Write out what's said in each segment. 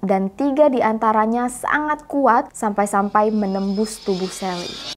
dan tiga diantaranya sangat kuat sampai-sampai menembus tubuh Sally.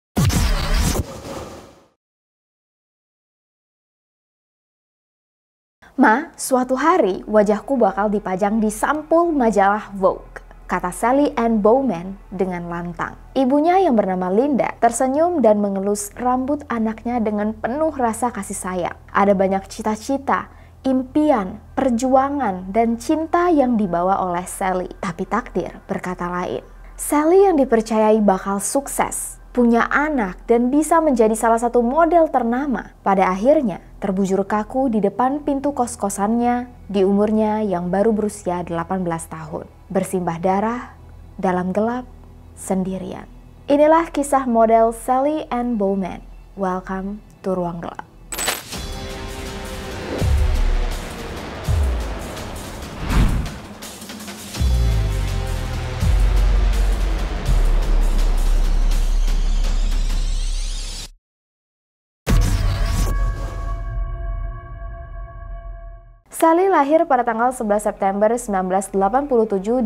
Ma, suatu hari wajahku bakal dipajang di sampul majalah Vogue kata Sally Ann Bowman dengan lantang. Ibunya yang bernama Linda tersenyum dan mengelus rambut anaknya dengan penuh rasa kasih sayang. Ada banyak cita-cita impian, perjuangan, dan cinta yang dibawa oleh Sally. Tapi takdir berkata lain. Sally yang dipercayai bakal sukses, punya anak, dan bisa menjadi salah satu model ternama. Pada akhirnya, terbujur kaku di depan pintu kos-kosannya di umurnya yang baru berusia 18 tahun. Bersimbah darah, dalam gelap, sendirian. Inilah kisah model Sally Ann Bowman. Welcome to Ruang Gelap. Scully lahir pada tanggal 11 September 1987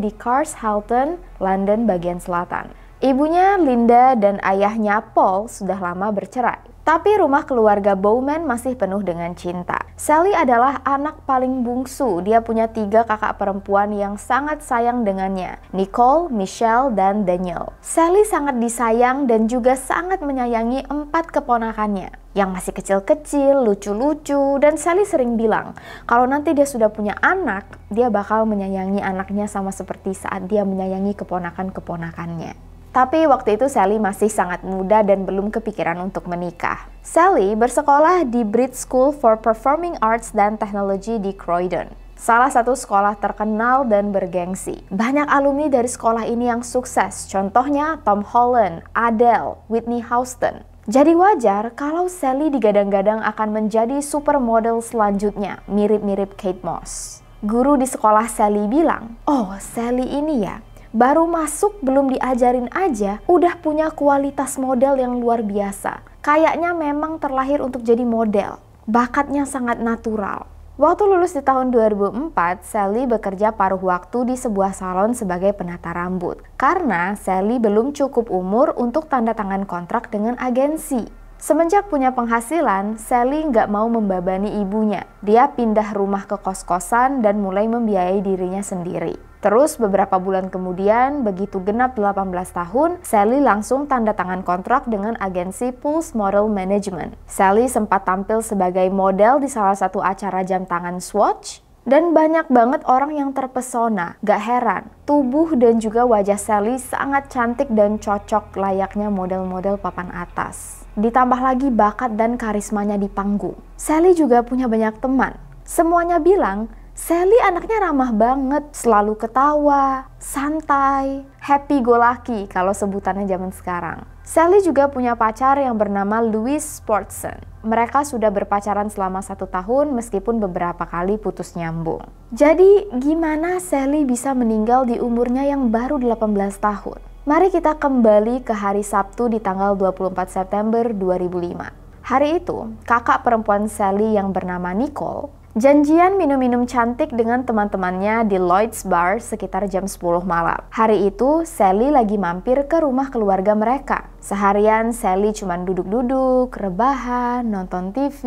di Halton, London bagian selatan. Ibunya Linda dan ayahnya Paul sudah lama bercerai. Tapi rumah keluarga Bowman masih penuh dengan cinta. Sally adalah anak paling bungsu. Dia punya tiga kakak perempuan yang sangat sayang dengannya. Nicole, Michelle, dan Daniel. Sally sangat disayang dan juga sangat menyayangi empat keponakannya yang masih kecil-kecil, lucu-lucu, dan Sally sering bilang kalau nanti dia sudah punya anak, dia bakal menyayangi anaknya sama seperti saat dia menyayangi keponakan-keponakannya. Tapi waktu itu Sally masih sangat muda dan belum kepikiran untuk menikah. Sally bersekolah di Brit School for Performing Arts dan Technology di Croydon. Salah satu sekolah terkenal dan bergengsi. Banyak alumni dari sekolah ini yang sukses, contohnya Tom Holland, Adele, Whitney Houston. Jadi wajar kalau Sally digadang-gadang akan menjadi supermodel selanjutnya, mirip-mirip Kate Moss. Guru di sekolah Sally bilang, "Oh, Sally ini ya, baru masuk belum diajarin aja udah punya kualitas model yang luar biasa. Kayaknya memang terlahir untuk jadi model. Bakatnya sangat natural. Waktu lulus di tahun 2004, Sally bekerja paruh waktu di sebuah salon sebagai penata rambut. Karena Sally belum cukup umur untuk tanda tangan kontrak dengan agensi. Semenjak punya penghasilan, Sally nggak mau membebani ibunya. Dia pindah rumah ke kos-kosan dan mulai membiayai dirinya sendiri. Terus beberapa bulan kemudian, begitu genap 18 tahun, Sally langsung tanda tangan kontrak dengan agensi Pulse Model Management. Sally sempat tampil sebagai model di salah satu acara jam tangan Swatch, dan banyak banget orang yang terpesona, gak heran. Tubuh dan juga wajah Sally sangat cantik dan cocok layaknya model-model papan atas. Ditambah lagi bakat dan karismanya di panggung. Sally juga punya banyak teman. Semuanya bilang Sally anaknya ramah banget, selalu ketawa, santai, happy go lucky kalau sebutannya zaman sekarang. Sally juga punya pacar yang bernama Louis Sportson. Mereka sudah berpacaran selama satu tahun meskipun beberapa kali putus nyambung. Jadi gimana Sally bisa meninggal di umurnya yang baru 18 tahun? Mari kita kembali ke hari Sabtu di tanggal 24 September 2005. Hari itu, kakak perempuan Sally yang bernama Nicole Janjian minum-minum cantik dengan teman-temannya di Lloyd's Bar sekitar jam 10 malam. Hari itu, Sally lagi mampir ke rumah keluarga mereka. Seharian Sally cuma duduk-duduk, rebahan, nonton TV.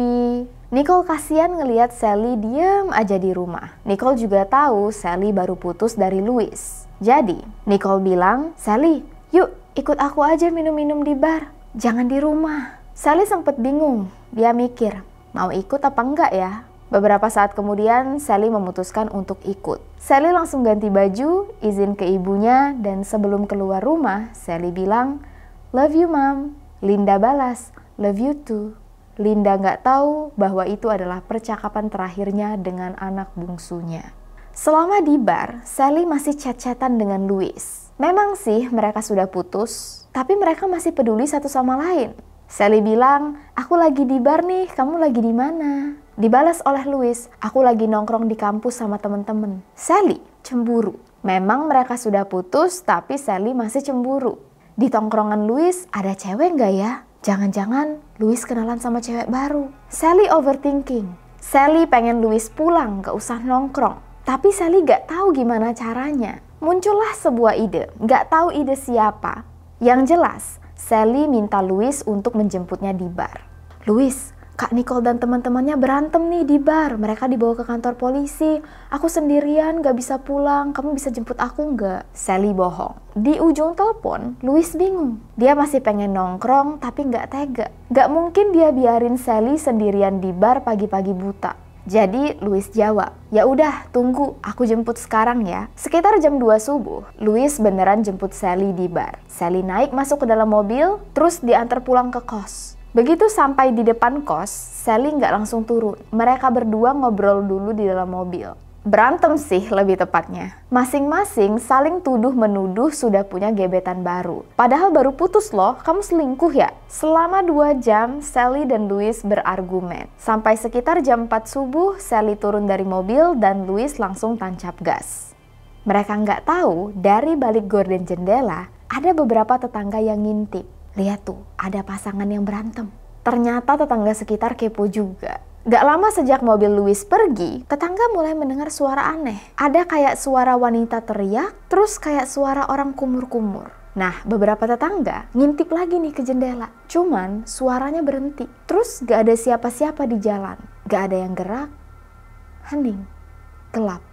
Nicole kasihan ngeliat Sally diem aja di rumah. Nicole juga tahu Sally baru putus dari Louis. Jadi, Nicole bilang, Sally, yuk ikut aku aja minum-minum di bar. Jangan di rumah. Sally sempet bingung. Dia mikir, mau ikut apa enggak ya? Beberapa saat kemudian, Sally memutuskan untuk ikut. Sally langsung ganti baju, izin ke ibunya, dan sebelum keluar rumah, Sally bilang, Love you, Mom. Linda balas, Love you too. Linda nggak tahu bahwa itu adalah percakapan terakhirnya dengan anak bungsunya. Selama di bar, Sally masih cacatan dengan Louis. Memang sih mereka sudah putus, tapi mereka masih peduli satu sama lain. Sally bilang, "Aku lagi di bar nih, kamu lagi di mana?" Dibalas oleh Louis, aku lagi nongkrong di kampus sama temen-temen. Sally cemburu. Memang mereka sudah putus, tapi Sally masih cemburu. Di tongkrongan Louis, ada cewek nggak ya? Jangan-jangan Louis kenalan sama cewek baru. Sally overthinking. Sally pengen Louis pulang, gak usah nongkrong. Tapi Sally nggak tahu gimana caranya. Muncullah sebuah ide, nggak tahu ide siapa. Yang jelas, Sally minta Louis untuk menjemputnya di bar. Louis, Kak Nicole dan teman-temannya berantem nih di bar. Mereka dibawa ke kantor polisi. Aku sendirian, gak bisa pulang. Kamu bisa jemput aku nggak? Sally bohong. Di ujung telepon, Louis bingung. Dia masih pengen nongkrong, tapi nggak tega. Gak mungkin dia biarin Sally sendirian di bar pagi-pagi buta. Jadi Louis jawab, "Ya udah, tunggu, aku jemput sekarang ya." Sekitar jam 2 subuh, Louis beneran jemput Sally di bar. Sally naik masuk ke dalam mobil, terus diantar pulang ke kos. Begitu sampai di depan kos, Sally nggak langsung turun. Mereka berdua ngobrol dulu di dalam mobil. Berantem sih lebih tepatnya. Masing-masing saling tuduh menuduh sudah punya gebetan baru. Padahal baru putus loh, kamu selingkuh ya? Selama dua jam, Sally dan Louis berargumen. Sampai sekitar jam 4 subuh, Sally turun dari mobil dan Louis langsung tancap gas. Mereka nggak tahu, dari balik gorden jendela, ada beberapa tetangga yang ngintip. Lihat tuh, ada pasangan yang berantem. Ternyata tetangga sekitar kepo juga. Gak lama sejak mobil Louis pergi, tetangga mulai mendengar suara aneh. Ada kayak suara wanita teriak, terus kayak suara orang kumur-kumur. Nah, beberapa tetangga ngintip lagi nih ke jendela. Cuman suaranya berhenti. Terus gak ada siapa-siapa di jalan. Gak ada yang gerak. Hening. Gelap.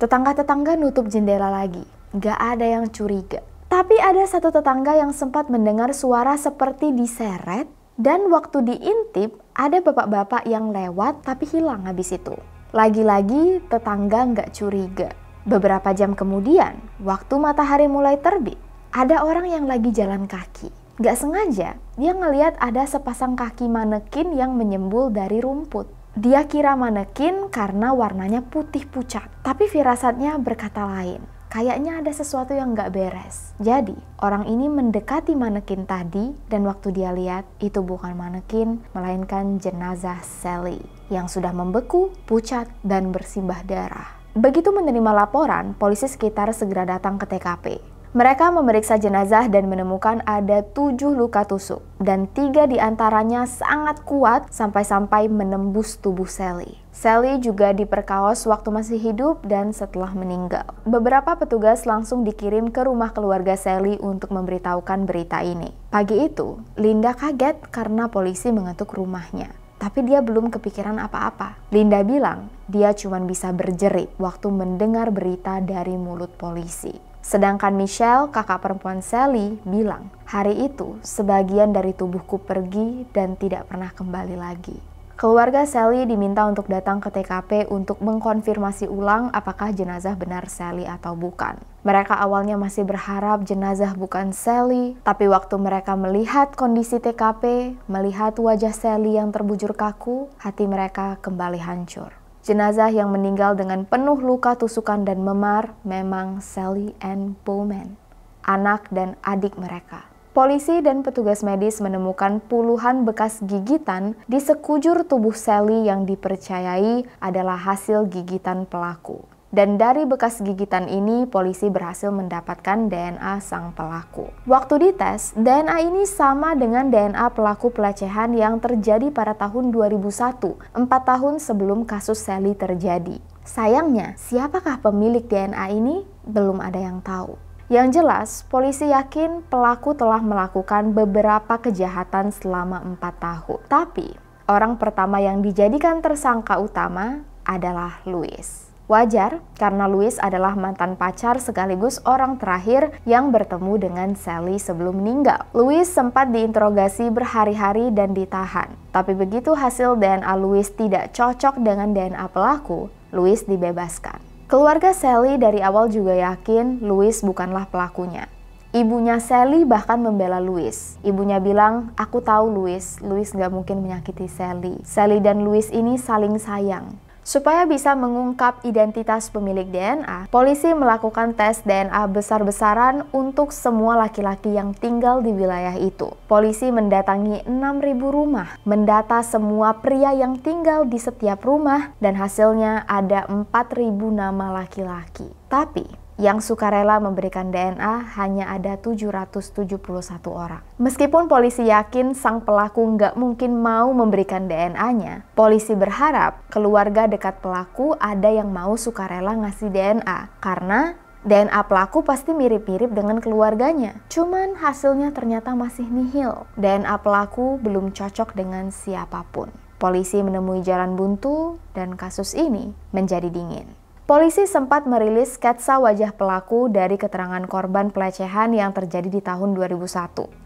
Tetangga-tetangga nutup jendela lagi. Gak ada yang curiga. Tapi ada satu tetangga yang sempat mendengar suara seperti diseret dan waktu diintip ada bapak-bapak yang lewat tapi hilang habis itu. Lagi-lagi tetangga nggak curiga. Beberapa jam kemudian, waktu matahari mulai terbit, ada orang yang lagi jalan kaki. Gak sengaja, dia ngeliat ada sepasang kaki manekin yang menyembul dari rumput. Dia kira manekin karena warnanya putih pucat, tapi firasatnya berkata lain kayaknya ada sesuatu yang nggak beres. Jadi, orang ini mendekati manekin tadi dan waktu dia lihat itu bukan manekin, melainkan jenazah Sally yang sudah membeku, pucat, dan bersimbah darah. Begitu menerima laporan, polisi sekitar segera datang ke TKP. Mereka memeriksa jenazah dan menemukan ada tujuh luka tusuk, dan tiga diantaranya sangat kuat sampai-sampai menembus tubuh Sally. Sally juga diperkaos waktu masih hidup dan setelah meninggal. Beberapa petugas langsung dikirim ke rumah keluarga Sally untuk memberitahukan berita ini. Pagi itu, Linda kaget karena polisi mengetuk rumahnya. Tapi dia belum kepikiran apa-apa. Linda bilang dia cuma bisa berjerit waktu mendengar berita dari mulut polisi. Sedangkan Michelle, kakak perempuan Sally, bilang, hari itu sebagian dari tubuhku pergi dan tidak pernah kembali lagi. Keluarga Sally diminta untuk datang ke TKP untuk mengkonfirmasi ulang apakah jenazah benar Sally atau bukan. Mereka awalnya masih berharap jenazah bukan Sally, tapi waktu mereka melihat kondisi TKP, melihat wajah Sally yang terbujur kaku, hati mereka kembali hancur. Jenazah yang meninggal dengan penuh luka tusukan dan memar memang Sally Ann Bowman, anak dan adik mereka. Polisi dan petugas medis menemukan puluhan bekas gigitan di sekujur tubuh Sally yang dipercayai adalah hasil gigitan pelaku. Dan dari bekas gigitan ini, polisi berhasil mendapatkan DNA sang pelaku. Waktu dites, DNA ini sama dengan DNA pelaku pelecehan yang terjadi pada tahun 2001, 4 tahun sebelum kasus Sally terjadi. Sayangnya, siapakah pemilik DNA ini? Belum ada yang tahu. Yang jelas, polisi yakin pelaku telah melakukan beberapa kejahatan selama empat tahun. Tapi, orang pertama yang dijadikan tersangka utama adalah Louis. Wajar karena Louis adalah mantan pacar sekaligus orang terakhir yang bertemu dengan Sally sebelum meninggal. Louis sempat diinterogasi berhari-hari dan ditahan. Tapi begitu hasil DNA Louis tidak cocok dengan DNA pelaku, Louis dibebaskan. Keluarga Sally dari awal juga yakin Louis bukanlah pelakunya. Ibunya Sally bahkan membela Louis. Ibunya bilang, aku tahu Louis, Louis gak mungkin menyakiti Sally. Sally dan Louis ini saling sayang. Supaya bisa mengungkap identitas pemilik DNA, polisi melakukan tes DNA besar-besaran untuk semua laki-laki yang tinggal di wilayah itu. Polisi mendatangi 6.000 rumah, mendata semua pria yang tinggal di setiap rumah, dan hasilnya ada 4.000 nama laki-laki. Tapi, yang sukarela memberikan DNA hanya ada 771 orang. Meskipun polisi yakin sang pelaku nggak mungkin mau memberikan DNA-nya, polisi berharap keluarga dekat pelaku ada yang mau sukarela ngasih DNA karena DNA pelaku pasti mirip-mirip dengan keluarganya. Cuman hasilnya ternyata masih nihil. DNA pelaku belum cocok dengan siapapun. Polisi menemui jalan buntu dan kasus ini menjadi dingin. Polisi sempat merilis sketsa wajah pelaku dari keterangan korban pelecehan yang terjadi di tahun 2001.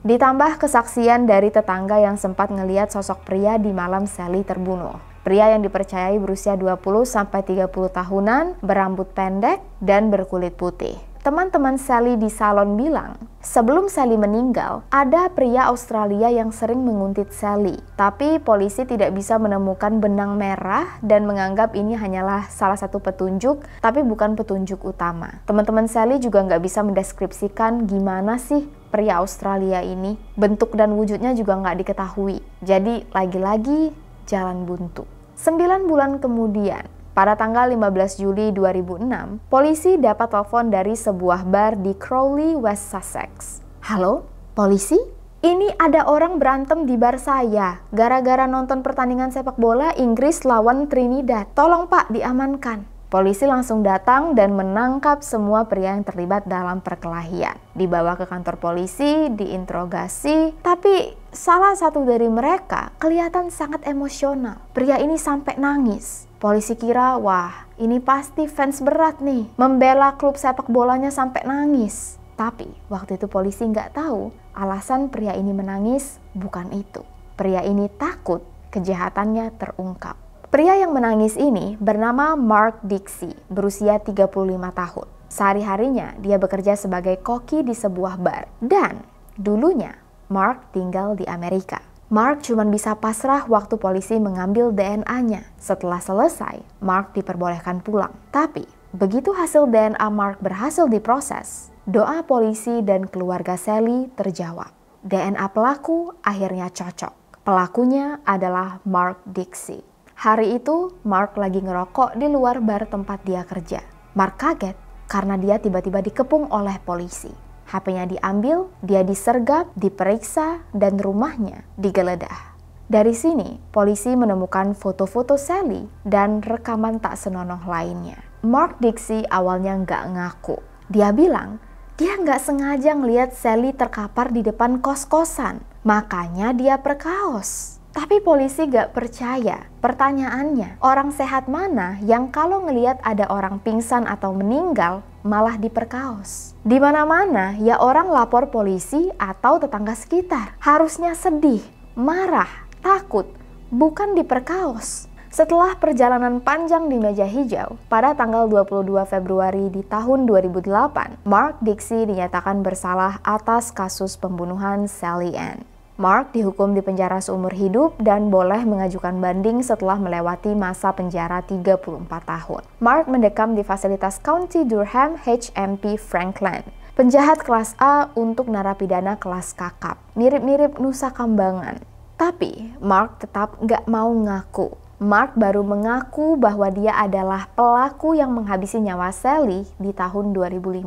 Ditambah kesaksian dari tetangga yang sempat melihat sosok pria di malam Sally terbunuh. Pria yang dipercayai berusia 20-30 tahunan, berambut pendek, dan berkulit putih. Teman-teman Sally di salon bilang, sebelum Sally meninggal, ada pria Australia yang sering menguntit Sally. Tapi polisi tidak bisa menemukan benang merah dan menganggap ini hanyalah salah satu petunjuk, tapi bukan petunjuk utama. Teman-teman Sally juga nggak bisa mendeskripsikan gimana sih pria Australia ini. Bentuk dan wujudnya juga nggak diketahui. Jadi lagi-lagi jalan buntu. sembilan bulan kemudian, pada tanggal 15 Juli 2006, polisi dapat telepon dari sebuah bar di Crowley, West Sussex. Halo, polisi? Ini ada orang berantem di bar saya, gara-gara nonton pertandingan sepak bola Inggris lawan Trinidad. Tolong pak, diamankan. Polisi langsung datang dan menangkap semua pria yang terlibat dalam perkelahian. Dibawa ke kantor polisi, diinterogasi, tapi salah satu dari mereka kelihatan sangat emosional. Pria ini sampai nangis. Polisi kira, wah ini pasti fans berat nih, membela klub sepak bolanya sampai nangis. Tapi waktu itu polisi nggak tahu alasan pria ini menangis bukan itu. Pria ini takut kejahatannya terungkap. Pria yang menangis ini bernama Mark Dixie, berusia 35 tahun. Sehari-harinya dia bekerja sebagai koki di sebuah bar. Dan dulunya Mark tinggal di Amerika. Mark cuma bisa pasrah waktu polisi mengambil DNA-nya. Setelah selesai, Mark diperbolehkan pulang. Tapi, begitu hasil DNA Mark berhasil diproses, doa polisi dan keluarga Sally terjawab. DNA pelaku akhirnya cocok. Pelakunya adalah Mark Dixie. Hari itu, Mark lagi ngerokok di luar bar tempat dia kerja. Mark kaget karena dia tiba-tiba dikepung oleh polisi. HP-nya diambil, dia disergap, diperiksa, dan rumahnya digeledah. Dari sini, polisi menemukan foto-foto Sally dan rekaman tak senonoh lainnya. Mark Dixie awalnya nggak ngaku. Dia bilang, dia nggak sengaja ngeliat Sally terkapar di depan kos-kosan. Makanya dia perkaos. Tapi polisi gak percaya. Pertanyaannya, orang sehat mana yang kalau ngeliat ada orang pingsan atau meninggal malah diperkaos? Di mana-mana ya orang lapor polisi atau tetangga sekitar. Harusnya sedih, marah, takut, bukan diperkaos. Setelah perjalanan panjang di meja hijau, pada tanggal 22 Februari di tahun 2008, Mark Dixie dinyatakan bersalah atas kasus pembunuhan Sally Ann. Mark dihukum di penjara seumur hidup dan boleh mengajukan banding setelah melewati masa penjara 34 tahun. Mark mendekam di fasilitas County Durham HMP Franklin. Penjahat kelas A untuk narapidana kelas kakap. Mirip-mirip Nusa Kambangan. Tapi Mark tetap nggak mau ngaku Mark baru mengaku bahwa dia adalah pelaku yang menghabisi nyawa Sally di tahun 2015.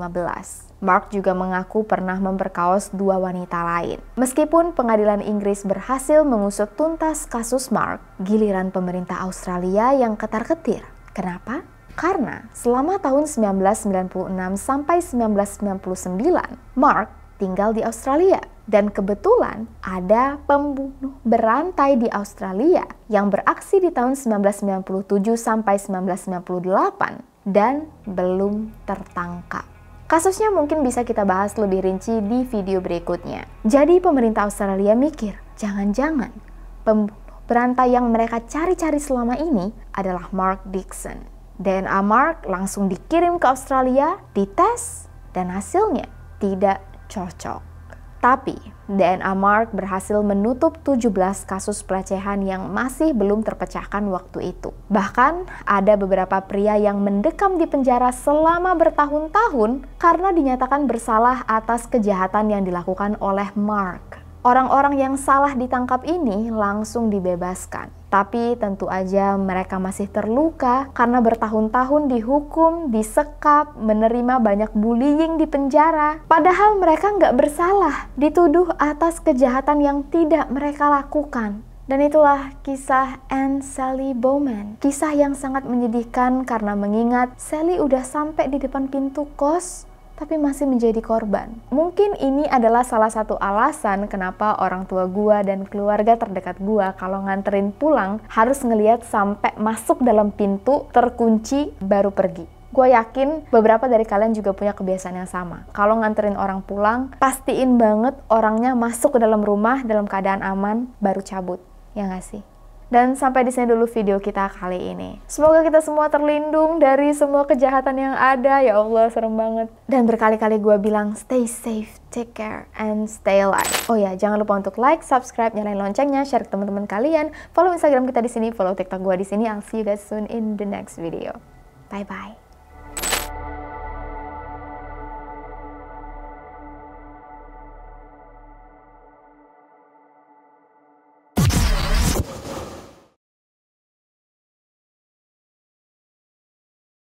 Mark juga mengaku pernah memperkaos dua wanita lain. Meskipun pengadilan Inggris berhasil mengusut tuntas kasus Mark, giliran pemerintah Australia yang ketar-ketir. Kenapa? Karena selama tahun 1996 sampai 1999, Mark tinggal di Australia. Dan kebetulan ada pembunuh berantai di Australia yang beraksi di tahun 1997 sampai 1998 dan belum tertangkap. Kasusnya mungkin bisa kita bahas lebih rinci di video berikutnya. Jadi pemerintah Australia mikir, jangan-jangan pembunuh berantai yang mereka cari-cari selama ini adalah Mark Dixon. DNA Mark langsung dikirim ke Australia, dites, dan hasilnya tidak cocok. Tapi, DNA Mark berhasil menutup 17 kasus pelecehan yang masih belum terpecahkan waktu itu. Bahkan, ada beberapa pria yang mendekam di penjara selama bertahun-tahun karena dinyatakan bersalah atas kejahatan yang dilakukan oleh Mark. Orang-orang yang salah ditangkap ini langsung dibebaskan. Tapi tentu aja mereka masih terluka karena bertahun-tahun dihukum, disekap, menerima banyak bullying di penjara. Padahal mereka nggak bersalah, dituduh atas kejahatan yang tidak mereka lakukan. Dan itulah kisah Anne Sally Bowman. Kisah yang sangat menyedihkan karena mengingat Sally udah sampai di depan pintu kos tapi masih menjadi korban. Mungkin ini adalah salah satu alasan kenapa orang tua gua dan keluarga terdekat gua kalau nganterin pulang harus ngeliat sampai masuk dalam pintu terkunci baru pergi. Gue yakin beberapa dari kalian juga punya kebiasaan yang sama. Kalau nganterin orang pulang, pastiin banget orangnya masuk ke dalam rumah dalam keadaan aman, baru cabut. Ya nggak sih? Dan sampai di sini dulu video kita kali ini. Semoga kita semua terlindung dari semua kejahatan yang ada. Ya Allah, serem banget. Dan berkali-kali gue bilang, stay safe, take care, and stay alive. Oh ya, jangan lupa untuk like, subscribe, nyalain loncengnya, share ke teman-teman kalian. Follow Instagram kita di sini, follow TikTok gue di sini. I'll see you guys soon in the next video. Bye-bye.